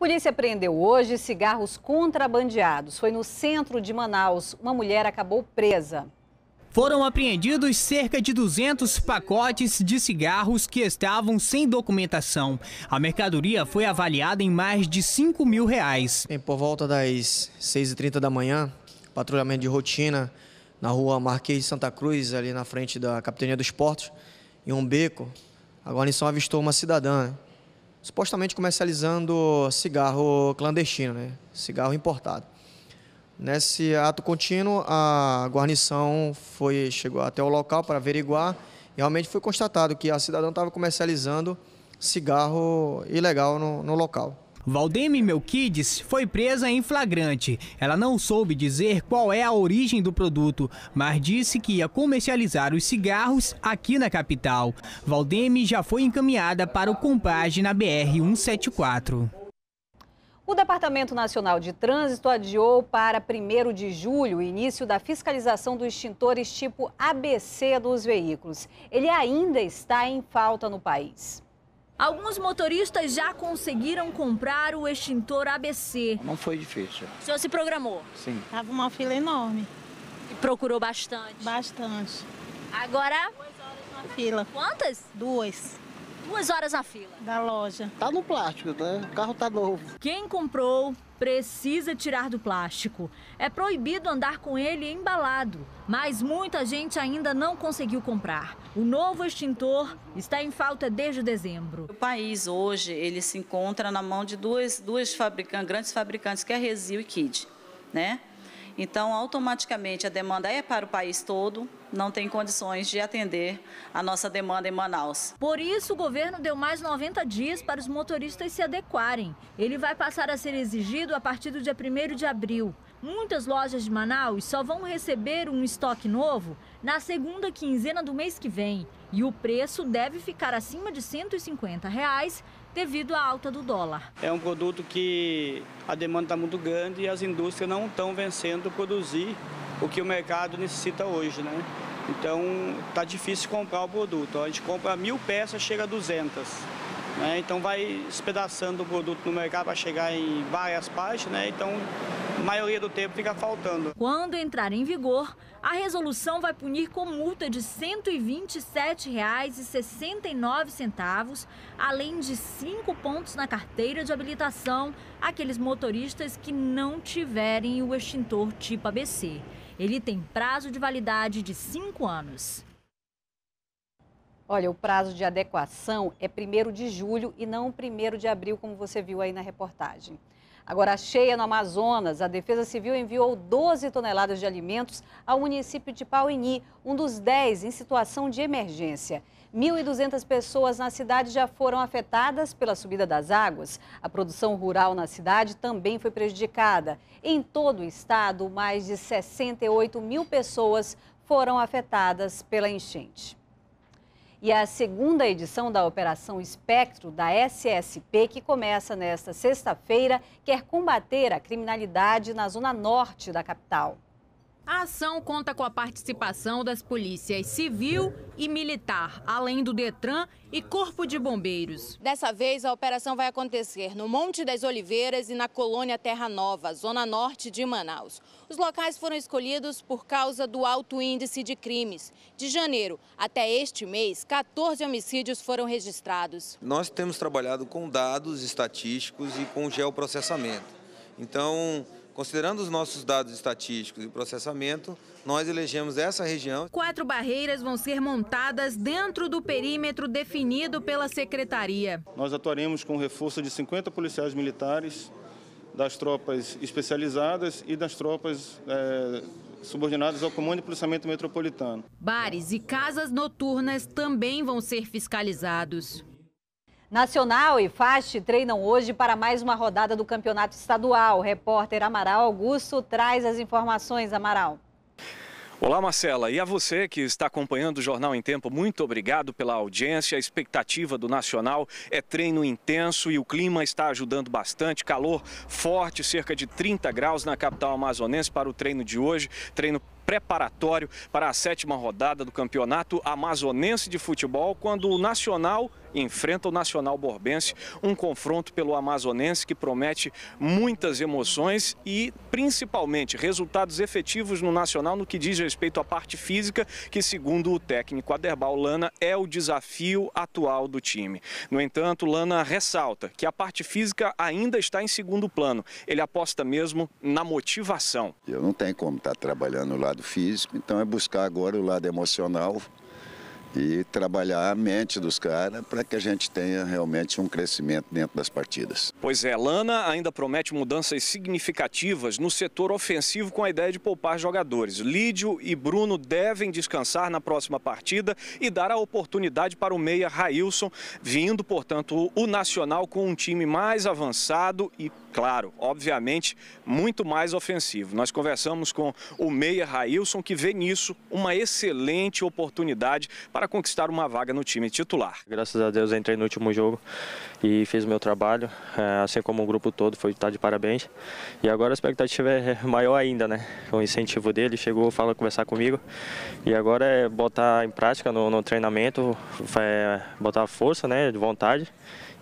polícia prendeu hoje cigarros contrabandeados. Foi no centro de Manaus. Uma mulher acabou presa. Foram apreendidos cerca de 200 pacotes de cigarros que estavam sem documentação. A mercadoria foi avaliada em mais de 5 mil reais. Bem, por volta das 6h30 da manhã, patrulhamento de rotina na rua Marquês de Santa Cruz, ali na frente da Capitania dos Portos, em um beco, a guarnição avistou uma cidadã. Né? supostamente comercializando cigarro clandestino, né? cigarro importado. Nesse ato contínuo, a guarnição foi chegou até o local para averiguar e realmente foi constatado que a cidadã estava comercializando cigarro ilegal no, no local. Valdemi Melquides foi presa em flagrante. Ela não soube dizer qual é a origem do produto, mas disse que ia comercializar os cigarros aqui na capital. Valdemi já foi encaminhada para o Compage na BR-174. O Departamento Nacional de Trânsito adiou para 1 de julho o início da fiscalização dos extintores tipo ABC dos veículos. Ele ainda está em falta no país. Alguns motoristas já conseguiram comprar o extintor ABC. Não foi difícil. O senhor se programou? Sim. Tava uma fila enorme. E procurou bastante? Bastante. Agora? Duas horas na fila. Quantas? Duas. Duas horas na fila. Da loja. Tá no plástico, né? O carro tá novo. Quem comprou precisa tirar do plástico. É proibido andar com ele embalado, mas muita gente ainda não conseguiu comprar. O novo extintor está em falta desde dezembro. O país hoje ele se encontra na mão de duas, duas fabricantes, grandes fabricantes, que é Resil e Kid, né? Então, automaticamente, a demanda é para o país todo, não tem condições de atender a nossa demanda em Manaus. Por isso, o governo deu mais 90 dias para os motoristas se adequarem. Ele vai passar a ser exigido a partir do dia 1 de abril. Muitas lojas de Manaus só vão receber um estoque novo na segunda quinzena do mês que vem. E o preço deve ficar acima de R$ 150 reais devido à alta do dólar. É um produto que a demanda está muito grande e as indústrias não estão vencendo produzir o que o mercado necessita hoje, né? Então tá difícil comprar o produto. A gente compra mil peças, chega a 200. Né? Então vai espedaçando o produto no mercado para chegar em várias partes, né? Então a maioria do tempo fica faltando. Quando entrar em vigor, a resolução vai punir com multa de R$ 127,69, além de cinco pontos na carteira de habilitação, aqueles motoristas que não tiverem o extintor tipo ABC. Ele tem prazo de validade de cinco anos. Olha, o prazo de adequação é 1 de julho e não 1 de abril, como você viu aí na reportagem. Agora, cheia no Amazonas, a Defesa Civil enviou 12 toneladas de alimentos ao município de Pauini, um dos 10 em situação de emergência. 1.200 pessoas na cidade já foram afetadas pela subida das águas. A produção rural na cidade também foi prejudicada. Em todo o estado, mais de 68 mil pessoas foram afetadas pela enchente e é a segunda edição da Operação Espectro da SSP, que começa nesta sexta-feira, quer combater a criminalidade na zona norte da capital. A ação conta com a participação das polícias civil e militar, além do Detran e Corpo de Bombeiros. Dessa vez, a operação vai acontecer no Monte das Oliveiras e na colônia Terra Nova, zona norte de Manaus. Os locais foram escolhidos por causa do alto índice de crimes. De janeiro até este mês, 14 homicídios foram registrados. Nós temos trabalhado com dados estatísticos e com geoprocessamento. Então, Considerando os nossos dados estatísticos e processamento, nós elegemos essa região. Quatro barreiras vão ser montadas dentro do perímetro definido pela Secretaria. Nós atuaremos com reforço de 50 policiais militares, das tropas especializadas e das tropas é, subordinadas ao Comando de Policiamento Metropolitano. Bares e casas noturnas também vão ser fiscalizados. Nacional e Fast treinam hoje para mais uma rodada do Campeonato Estadual. O repórter Amaral Augusto traz as informações, Amaral. Olá, Marcela. E a você que está acompanhando o Jornal em Tempo, muito obrigado pela audiência. A expectativa do Nacional é treino intenso e o clima está ajudando bastante. Calor forte, cerca de 30 graus na capital amazonense para o treino de hoje. Treino preparatório para a sétima rodada do Campeonato Amazonense de Futebol, quando o Nacional enfrenta o Nacional Borbense, um confronto pelo amazonense que promete muitas emoções e principalmente resultados efetivos no Nacional no que diz respeito à parte física, que segundo o técnico Aderbal Lana é o desafio atual do time. No entanto, Lana ressalta que a parte física ainda está em segundo plano. Ele aposta mesmo na motivação. Eu não tenho como estar trabalhando o lado físico, então é buscar agora o lado emocional e trabalhar a mente dos caras para que a gente tenha realmente um crescimento dentro das partidas. Pois é, Lana ainda promete mudanças significativas no setor ofensivo com a ideia de poupar jogadores. Lídio e Bruno devem descansar na próxima partida e dar a oportunidade para o meia Railson, vindo, portanto, o Nacional com um time mais avançado e, claro, obviamente, muito mais ofensivo. Nós conversamos com o meia Railson, que vê nisso uma excelente oportunidade para para conquistar uma vaga no time titular. Graças a Deus entrei no último jogo e fiz o meu trabalho, é, assim como o grupo todo foi estar tá de parabéns. E agora a expectativa é maior ainda, né? O incentivo dele chegou, fala conversar comigo e agora é botar em prática no, no treinamento, é botar força, né, de vontade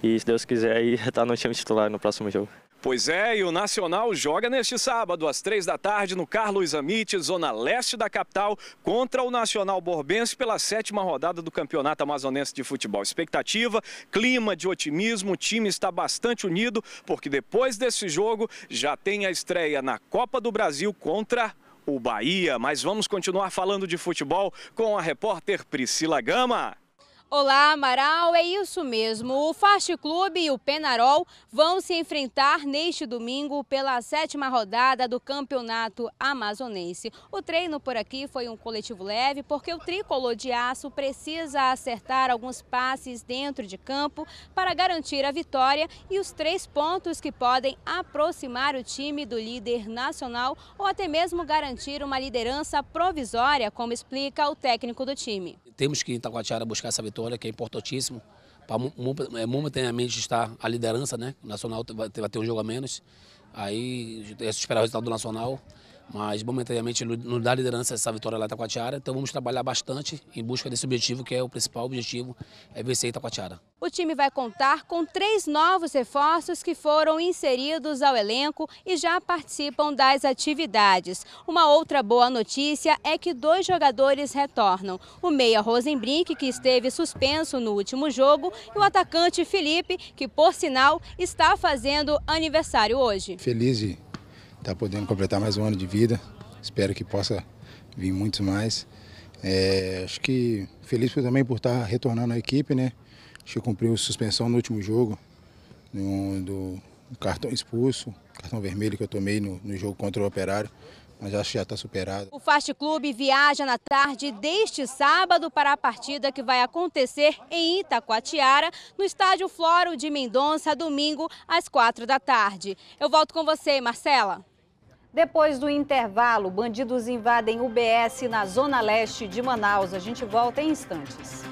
e se Deus quiser aí estar tá no time titular no próximo jogo. Pois é, e o Nacional joga neste sábado, às três da tarde, no Carlos Amite, zona leste da capital, contra o Nacional Borbense pela sétima rodada do Campeonato Amazonense de Futebol. Expectativa, clima de otimismo, o time está bastante unido, porque depois desse jogo já tem a estreia na Copa do Brasil contra o Bahia. Mas vamos continuar falando de futebol com a repórter Priscila Gama. Olá, Amaral, é isso mesmo. O Fast Clube e o Penarol vão se enfrentar neste domingo pela sétima rodada do Campeonato Amazonense. O treino por aqui foi um coletivo leve, porque o tricolor de aço precisa acertar alguns passes dentro de campo para garantir a vitória e os três pontos que podem aproximar o time do líder nacional ou até mesmo garantir uma liderança provisória, como explica o técnico do time temos que ir em Itacoatiara buscar essa vitória, que é importantíssimo. Para momentaneamente é, estar a liderança, né? O Nacional vai ter um jogo a menos. Aí é esperar o resultado do Nacional mas momentaneamente não dá liderança essa vitória lá em Itacoatiara, então vamos trabalhar bastante em busca desse objetivo, que é o principal objetivo, é vencer Itacoatiara. O time vai contar com três novos reforços que foram inseridos ao elenco e já participam das atividades. Uma outra boa notícia é que dois jogadores retornam. O meia Rosenbrink, que esteve suspenso no último jogo, e o atacante Felipe, que por sinal está fazendo aniversário hoje. Feliz está podendo completar mais um ano de vida. Espero que possa vir muitos mais. É, acho que feliz também por estar tá retornando à equipe, né? Acho que cumpriu suspensão no último jogo, no, do cartão expulso, cartão vermelho que eu tomei no, no jogo contra o Operário mas acho que já está superado. O Fast Clube viaja na tarde deste sábado para a partida que vai acontecer em Itacoatiara, no estádio Floro de Mendonça, domingo às quatro da tarde. Eu volto com você, Marcela. Depois do intervalo, bandidos invadem UBS na zona leste de Manaus. A gente volta em instantes.